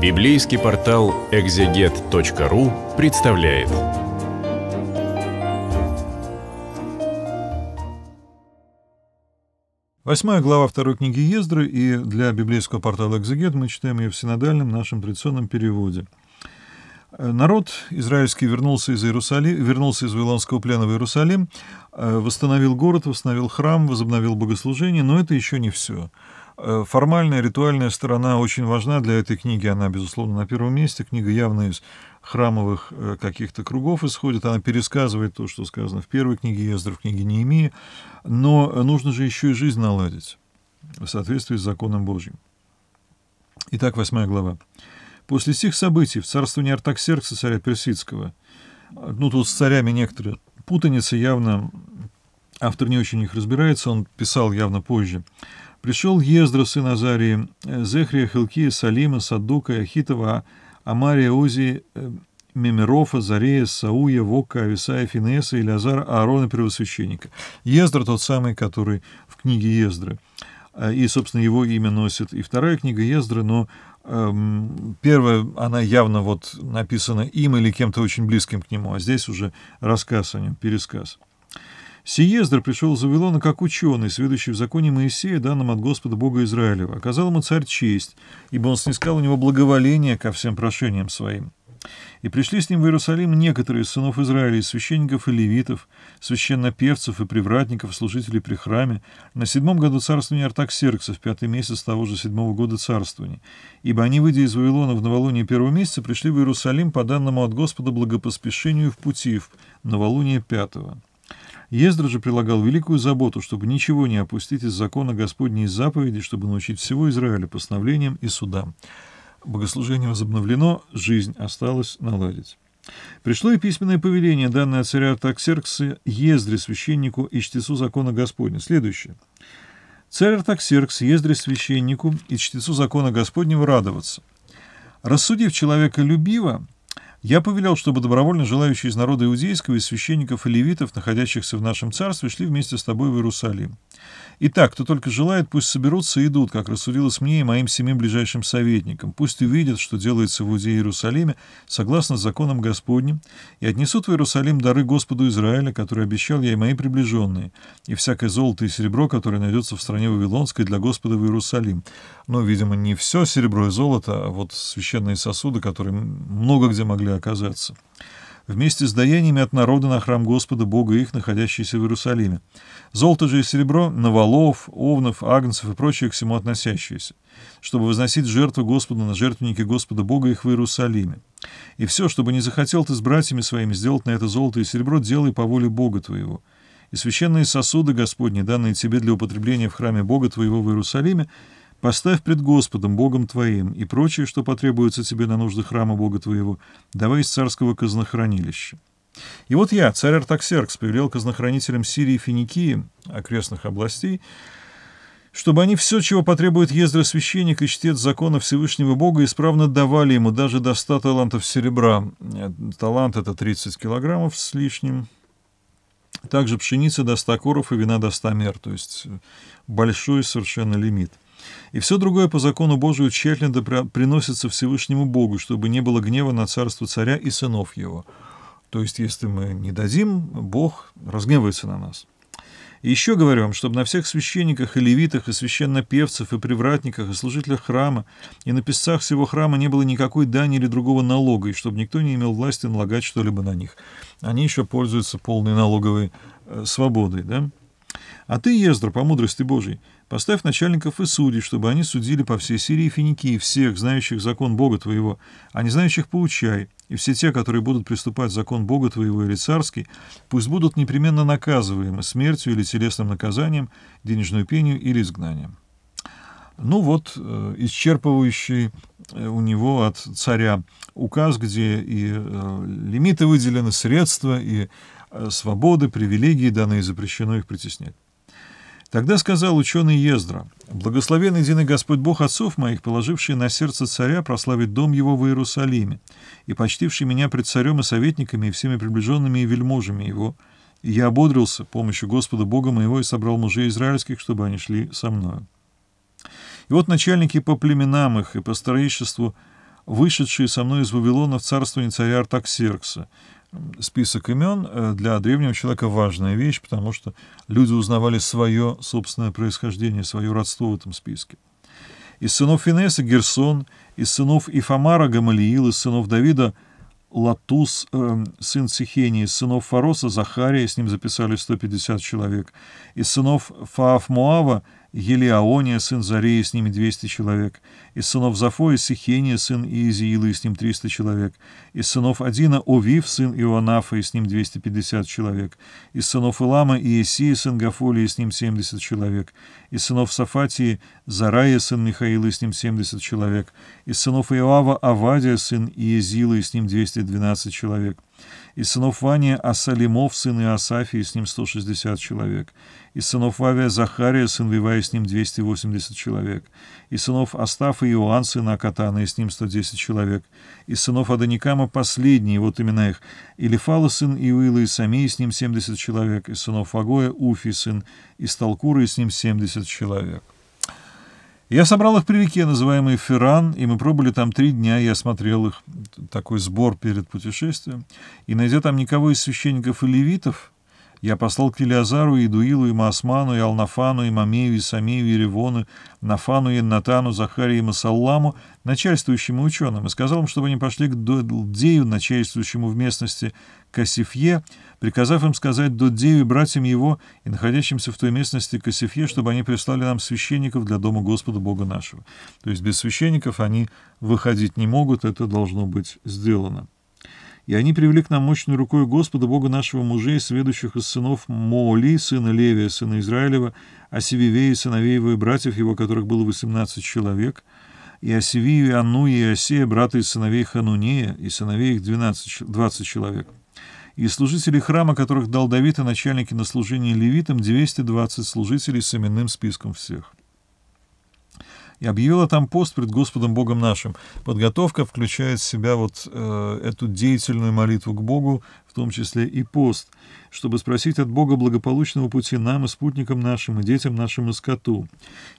Библейский портал экзегет.ру представляет. Восьмая глава второй книги Ездры, и для библейского портала «Экзегет» мы читаем ее в синодальном нашем традиционном переводе. Э, народ израильский вернулся из, Иерусали... вернулся из Вавилонского плена в Иерусалим, э, восстановил город, восстановил храм, возобновил богослужение, но это еще не все. Э, формальная ритуальная сторона очень важна для этой книги. Она, безусловно, на первом месте. Книга явно из храмовых э, каких-то кругов исходит. Она пересказывает то, что сказано в первой книге Ездра, в книге Неемии. Но нужно же еще и жизнь наладить в соответствии с законом Божьим. Итак, восьмая глава. После сих событий в царствовании Артаксеркса, царя Персидского, ну, тут с царями некоторые путаницы явно, автор не очень их разбирается, он писал явно позже, Пришел Ездра, сын Азарии, э, Зехрия, Хилкия, Салима, Саддука Ахитова, а, Амария, Узи, э, Мемерофа, Зарея, Сауя, Вока, Ависая, Финеса, Илиазара, Аарона, Первосвященника. Ездра тот самый, который в книге Ездры. Э, и, собственно, его имя носит и вторая книга Ездры, но эм, первая, она явно вот написана им или кем-то очень близким к нему, а здесь уже рассказ о нем, пересказ. Сиездр пришел из Вавилона как ученый, сведущий в законе Моисея, данном от Господа Бога Израилева. Оказал ему царь честь, ибо он снискал у него благоволение ко всем прошениям своим. И пришли с ним в Иерусалим некоторые из сынов Израиля, из священников и левитов, священнопевцев и привратников, служителей при храме, на седьмом году царствования Артаксеркса, в пятый месяц того же седьмого года царствования. Ибо они, выйдя из Вавилона в новолуние первого месяца, пришли в Иерусалим по данному от Господа благопоспешению в пути в новолуние пятого. Ездра же прилагал великую заботу, чтобы ничего не опустить из закона Господней заповеди, чтобы научить всего Израиля постановлениям и судам. Богослужение возобновлено, жизнь осталась наладить. Пришло и письменное повеление, данное от царя Артаксеркса Ездре, священнику и чтецу закона Господня. Следующее. Царь Артаксеркс Ездре, священнику и чтецу закона Господнего радоваться. Рассудив человека любиво, я повелел, чтобы добровольно желающие из народа иудейского, и священников и левитов, находящихся в нашем царстве, шли вместе с тобой в Иерусалим. Итак, кто только желает, пусть соберутся и идут, как рассудилось мне и моим семи ближайшим советникам. Пусть увидят, что делается в Иудее и Иерусалиме, согласно законам Господним, и отнесут в Иерусалим дары Господу Израиля, которые обещал я и мои приближенные, и всякое золото и серебро, которое найдется в стране Вавилонской для Господа в Иерусалим. Но, видимо, не все серебро и золото, а вот священные сосуды, которые много где могли могли оказаться. Вместе с даяниями от народа на храм Господа Бога их, находящийся в Иерусалиме. Золото же и серебро — на валов, овнов, агнцев и прочее к всему относящиеся, чтобы возносить жертву Господу на жертвенники Господа Бога их в Иерусалиме. И все, чтобы не захотел ты с братьями своими сделать на это золото и серебро, делай по воле Бога твоего» и священные сосуды Господни, данные тебе для употребления в храме Бога твоего в Иерусалиме, Поставь пред Господом, Богом твоим, и прочее, что потребуется тебе на нужды храма Бога твоего, давай из царского казнохранилища. И вот я, царь Артаксеркс, повелел казнохранителям Сирии и Финикии, окрестных областей, чтобы они все, чего потребует Ездра священник и чтец закона Всевышнего Бога, исправно давали ему даже до 100 талантов серебра. Талант — это 30 килограммов с лишним. Также пшеница до 100 коров и вина до 100 мер, то есть большой совершенно лимит. И все другое по закону Божию тщательно приносится Всевышнему Богу, чтобы не было гнева на царство царя и сынов его. То есть, если мы не дадим, Бог разгневается на нас. И еще говорю вам, чтобы на всех священниках и левитах, и священнопевцев, и привратниках, и служителях храма, и на писцах всего храма не было никакой дани или другого налога, и чтобы никто не имел власти налагать что-либо на них. Они еще пользуются полной налоговой э, свободой. Да? А ты, Ездра, по мудрости Божией, поставь начальников и судей, чтобы они судили по всей Сирии и Финикии всех, знающих закон Бога твоего, а не знающих поучай, и все те, которые будут приступать закон Бога твоего или царский, пусть будут непременно наказываемы смертью или телесным наказанием, денежную пенью или изгнанием». Ну вот, э, исчерпывающий э, у него от царя указ, где и э, лимиты выделены, средства, и свободы, привилегии даны и запрещено их притеснять. Тогда сказал ученый Ездра, «Благословен единый Господь Бог отцов моих, положивший на сердце царя прославить дом его в Иерусалиме, и почтивший меня пред царем и советниками, и всеми приближенными и вельможами его. И я ободрился помощью Господа Бога моего и собрал мужей израильских, чтобы они шли со мною». И вот начальники по племенам их и по старейшеству вышедшие со мной из Вавилона в царствование царя Артаксеркса. Список имен э, для древнего человека важная вещь, потому что люди узнавали свое собственное происхождение, свое родство в этом списке. Из сынов Финеса Герсон, из сынов Ифамара Гамалиил, из сынов Давида Латус, э, сын Сихени, из сынов Фароса Захария, с ним записали 150 человек, из сынов Фаафмуава Елеаония, сын Зарея, с ними 200 человек, из сынов Зафоя Сихения, сын Иезиила, и с ним 300 человек, из сынов Адина Овив, сын Иоаннафа, и с ним 250 человек, из сынов Илама Иесии, сын Гафолии, и с ним 70 человек, из сынов Сафатии Зарая, сын Михаила, и с ним 70 человек, из сынов Иоава Авадия, сын Иезила, и с ним 212 человек, из сынов Вания Асалимов, сын Иосафии, с ним 160 человек, из сынов Вавия Захария, сын Вивая, с ним 280 человек, из сынов Астафа и Иоанн, сына Акатана, и с ним 110 человек, из сынов Адоникама последние, вот имена их, Илифала, сын Иуила, и Самии, с ним 70 человек, из сынов Агоя, Уфи, сын Исталкура, и с ним 70 человек. Я собрал их при реке, называемой Ферран, и мы пробыли там три дня, я смотрел их, такой сбор перед путешествием, и, найдя там никого из священников и левитов, я послал к Елиазару, и Идуилу, и Маасману, и Алнафану, и Мамею, и Самею, и Ревону, Нафану, и Натану, Захарии, и Масалламу, начальствующим и ученым, и сказал им, чтобы они пошли к Додею, начальствующему в местности Касифье, приказав им сказать Додею и братьям его, и находящимся в той местности Касифье, чтобы они прислали нам священников для дома Господа Бога нашего. То есть без священников они выходить не могут, это должно быть сделано и они привели к нам мощной рукой Господа, Бога нашего мужей, сведущих из сынов Моли, сына Левия, сына Израилева, Осививея, сыновеева и братьев его, которых было восемнадцать человек, и Осивию, и Анну, и Осея, брата и сыновей Ханунея, и сыновей их двадцать человек, и служителей храма, которых дал Давид, и начальники на служение левитам, двести двадцать служителей с именным списком всех и объявила там пост пред Господом Богом нашим. Подготовка включает в себя вот э, эту деятельную молитву к Богу, в том числе и пост, чтобы спросить от Бога благополучного пути нам и спутникам нашим, и детям нашим, и скоту.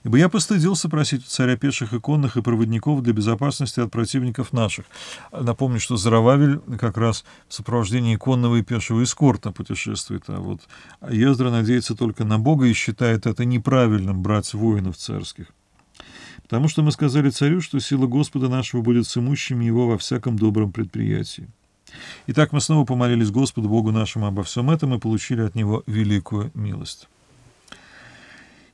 Ибо я постыдился просить у царя пеших иконных и проводников для безопасности от противников наших. Напомню, что Зарававель как раз в сопровождении конного и пешего эскорта путешествует, а вот Ездра надеется только на Бога и считает это неправильным брать воинов царских потому что мы сказали царю, что сила Господа нашего будет с имущими его во всяком добром предприятии. Итак, мы снова помолились Господу, Богу нашему обо всем этом и получили от Него великую милость.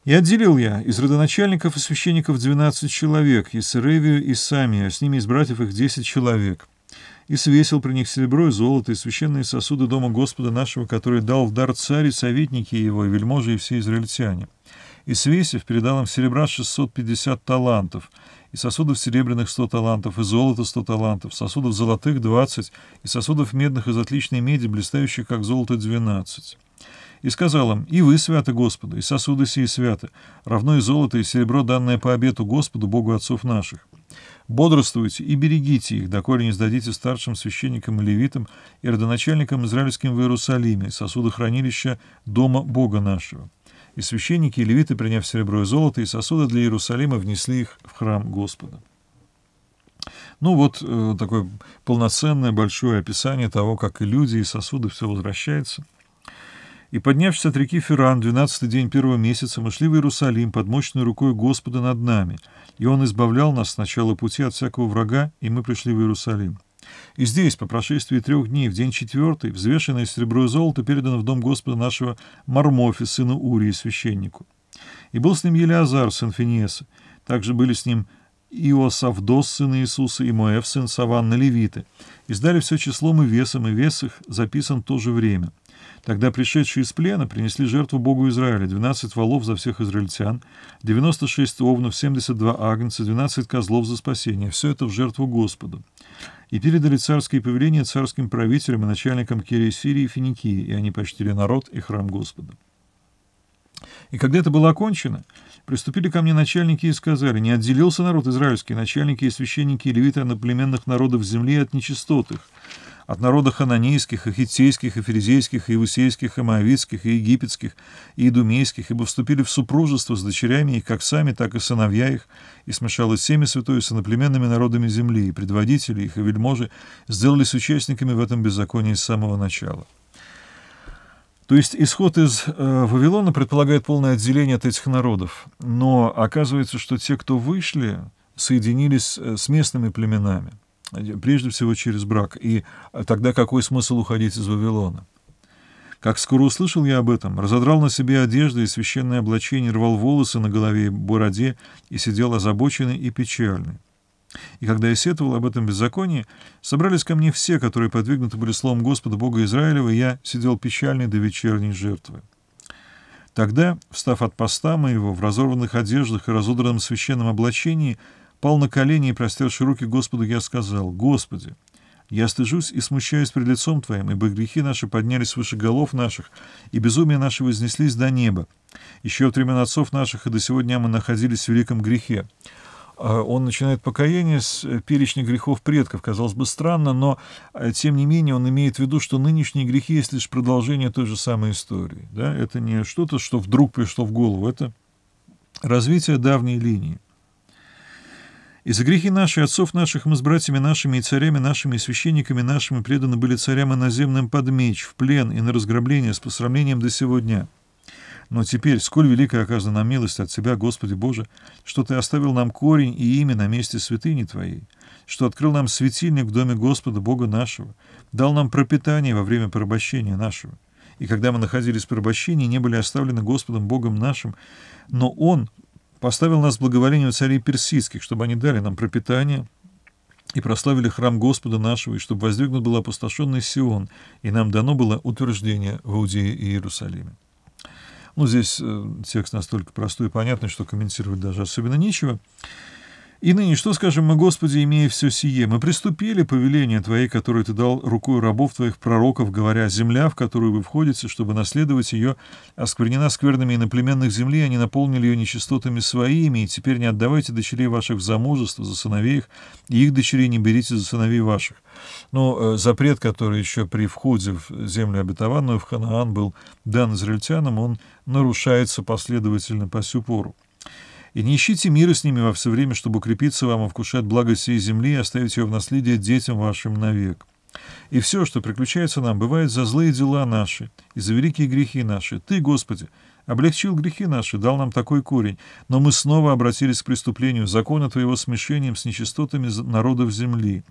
И отделил я из родоначальников и священников двенадцать человек, и Сыревию, и Самия, а с ними из братьев их десять человек, и свесил при них серебро и золото, и священные сосуды дома Господа нашего, который дал в дар царь и советники его, и вельможи, и все израильтяне» и Свесев передал им серебра 650 талантов, и сосудов серебряных 100 талантов, и золота 100 талантов, сосудов золотых 20, и сосудов медных из отличной меди, блистающих как золото 12. И сказал им, и вы святы Господу, и сосуды сии святы, равно и золото, и серебро, данное по обету Господу, Богу отцов наших. Бодрствуйте и берегите их, доколе не сдадите старшим священникам и левитам и родоначальникам израильским в Иерусалиме, сосуды хранилища Дома Бога нашего. И священники и левиты, приняв серебро и золото и сосуды для Иерусалима, внесли их в храм Господа. Ну вот э, такое полноценное большое описание того, как и люди, и сосуды, все возвращается. «И, поднявшись от реки Феран, двенадцатый день первого месяца, мы шли в Иерусалим под мощной рукой Господа над нами, и Он избавлял нас с начала пути от всякого врага, и мы пришли в Иерусалим. И здесь, по прошествии трех дней, в день четвертый, взвешенное серебро и золото передано в дом Господа нашего Мармофи, сыну Урии, священнику. И был с ним Елиазар сын Финиеса. Также были с ним Иосавдос, сын Иисуса, и Моев сын Саванна, левиты. И сдали все числом и весом, и вес их записан в то же время. Тогда пришедшие из плена принесли жертву Богу Израиля 12 волов за всех израильтян, 96 овнов, 72 агнца, 12 козлов за спасение. Все это в жертву Господу. И передали царские повеления царским правителям и начальникам Кирии Сирии и Финикии, и они почтили народ и храм Господа. И когда это было окончено, приступили ко мне начальники и сказали, не отделился народ израильский, начальники и священники и левиты на племенных народов земли от нечистотых, от народа хананейских, и хитейских, и ферезейских, и иусейских, и моавитских, и египетских, и идумейских, ибо вступили в супружество с дочерями их, как сами, так и сыновья их, и смешалось семя святое с иноплеменными народами земли, и предводители их, и вельможи сделались участниками в этом беззаконии с самого начала. То есть исход из э, Вавилона предполагает полное отделение от этих народов, но оказывается, что те, кто вышли, соединились э, с местными племенами прежде всего через брак. И э, тогда какой смысл уходить из Вавилона? Как скоро услышал я об этом, разодрал на себе одежды и священное облачение, рвал волосы на голове и бороде и сидел озабоченный и печальный. И когда я сетовал об этом беззаконии, собрались ко мне все, которые подвигнуты были словом Господа Бога Израилева, и я сидел печальный до вечерней жертвы. Тогда, встав от поста моего, в разорванных одеждах и разодранном священном облачении, пал на колени и, простерши руки Господу, я сказал, «Господи, я стыжусь и смущаюсь пред лицом Твоим, ибо грехи наши поднялись выше голов наших, и безумие наше вознеслись до неба. Еще в времена отцов наших и до сегодня мы находились в великом грехе». А, он начинает покаяние с э, перечня грехов предков. Казалось бы, странно, но, э, тем не менее, он имеет в виду, что нынешние грехи есть лишь продолжение той же самой истории. Да? Это не что-то, что вдруг пришло в голову, это развитие давней линии. И за грехи наши, отцов наших, мы с братьями нашими и царями нашими и священниками нашими преданы были царям и наземным под меч, в плен и на разграбление с посрамлением до сего дня. Но теперь, сколь велика оказана нам милость от Тебя, Господи Боже, что Ты оставил нам корень и имя на месте святыни Твоей, что открыл нам светильник в доме Господа Бога нашего, дал нам пропитание во время порабощения нашего. И когда мы находились в порабощении, не были оставлены Господом Богом нашим, но Он поставил нас в благоволению царей персидских, чтобы они дали нам пропитание и прославили храм Господа нашего, и чтобы воздвигнут был опустошенный Сион, и нам дано было утверждение в Иудее и Иерусалиме. Ну, здесь э, текст настолько простой и понятный, что комментировать даже особенно нечего. И ныне что скажем мы, Господи, имея все сие? Мы приступили повеление Твоей, которое Ты дал рукой рабов Твоих пророков, говоря, земля, в которую вы входите, чтобы наследовать ее, осквернена скверными иноплеменных земли, они наполнили ее нечистотами своими, и теперь не отдавайте дочерей ваших в замужество за сыновей их, и их дочерей не берите за сыновей ваших. Но э, запрет, который еще при входе в землю обетованную, в Ханаан, был дан израильтянам, он нарушается последовательно по сю пору. И не ищите мира с ними во все время, чтобы укрепиться вам и вкушать благо всей земли и оставить ее в наследие детям вашим навек. И все, что приключается нам, бывает за злые дела наши и за великие грехи наши. Ты, Господи, облегчил грехи наши, дал нам такой корень, но мы снова обратились к преступлению, закона Твоего смешением с нечистотами народов земли.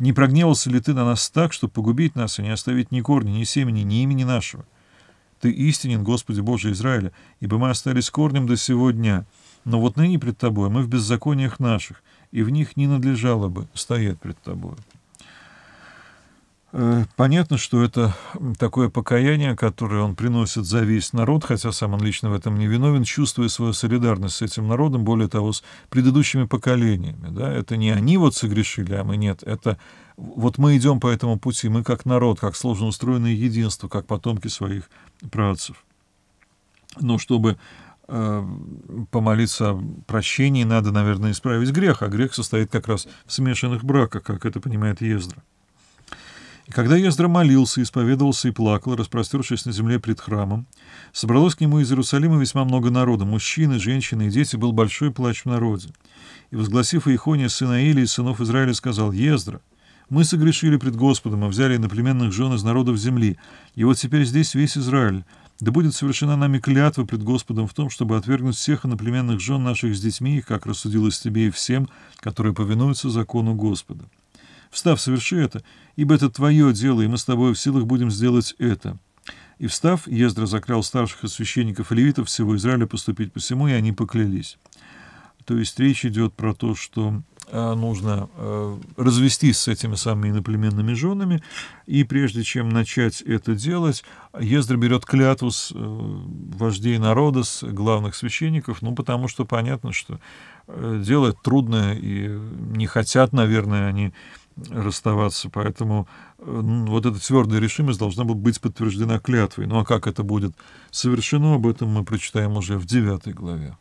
Не прогневался ли Ты на нас так, чтобы погубить нас и не оставить ни корня, ни семени, ни имени нашего? Ты истинен, Господи Боже Израиля, ибо мы остались корнем до сего дня». Но вот ныне пред тобой мы в беззакониях наших, и в них не надлежало бы стоять пред тобою. Э, понятно, что это такое покаяние, которое он приносит за весь народ, хотя сам он лично в этом не виновен, чувствуя свою солидарность с этим народом, более того, с предыдущими поколениями. Да? Это не они вот согрешили, а мы нет. Это вот мы идем по этому пути, мы как народ, как сложно устроенное единство, как потомки своих працев. Но чтобы Э, помолиться о прощении, надо, наверное, исправить грех, а грех состоит как раз в смешанных браках, как это понимает Ездра. И когда Ездра молился, исповедовался и плакал, распростершись на земле пред храмом, собралось к нему из Иерусалима весьма много народа, мужчины, женщины и дети, был большой плач в народе. И, возгласив Иехония, сына Или и сынов Израиля, сказал, «Ездра, мы согрешили пред Господом, а взяли на племенных жен из народов земли, и вот теперь здесь весь Израиль, да будет совершена нами клятва пред Господом в том, чтобы отвергнуть всех иноплеменных жен наших с детьми, как рассудилось тебе и всем, которые повинуются закону Господа. Встав, соверши это, ибо это твое дело, и мы с тобой в силах будем сделать это». И встав, Ездра заклял старших из священников и левитов всего Израиля поступить посему, и они поклялись. То есть речь идет про то, что Э, нужно э, развестись с этими самыми иноплеменными женами, и прежде чем начать это делать, Ездра берет клятву с э, вождей народа, с главных священников, ну, потому что понятно, что делать трудно, и не хотят, наверное, они расставаться, поэтому ну, вот эта твердая решимость должна была быть подтверждена клятвой. Ну а как это будет совершено, об этом мы прочитаем уже в девятой главе.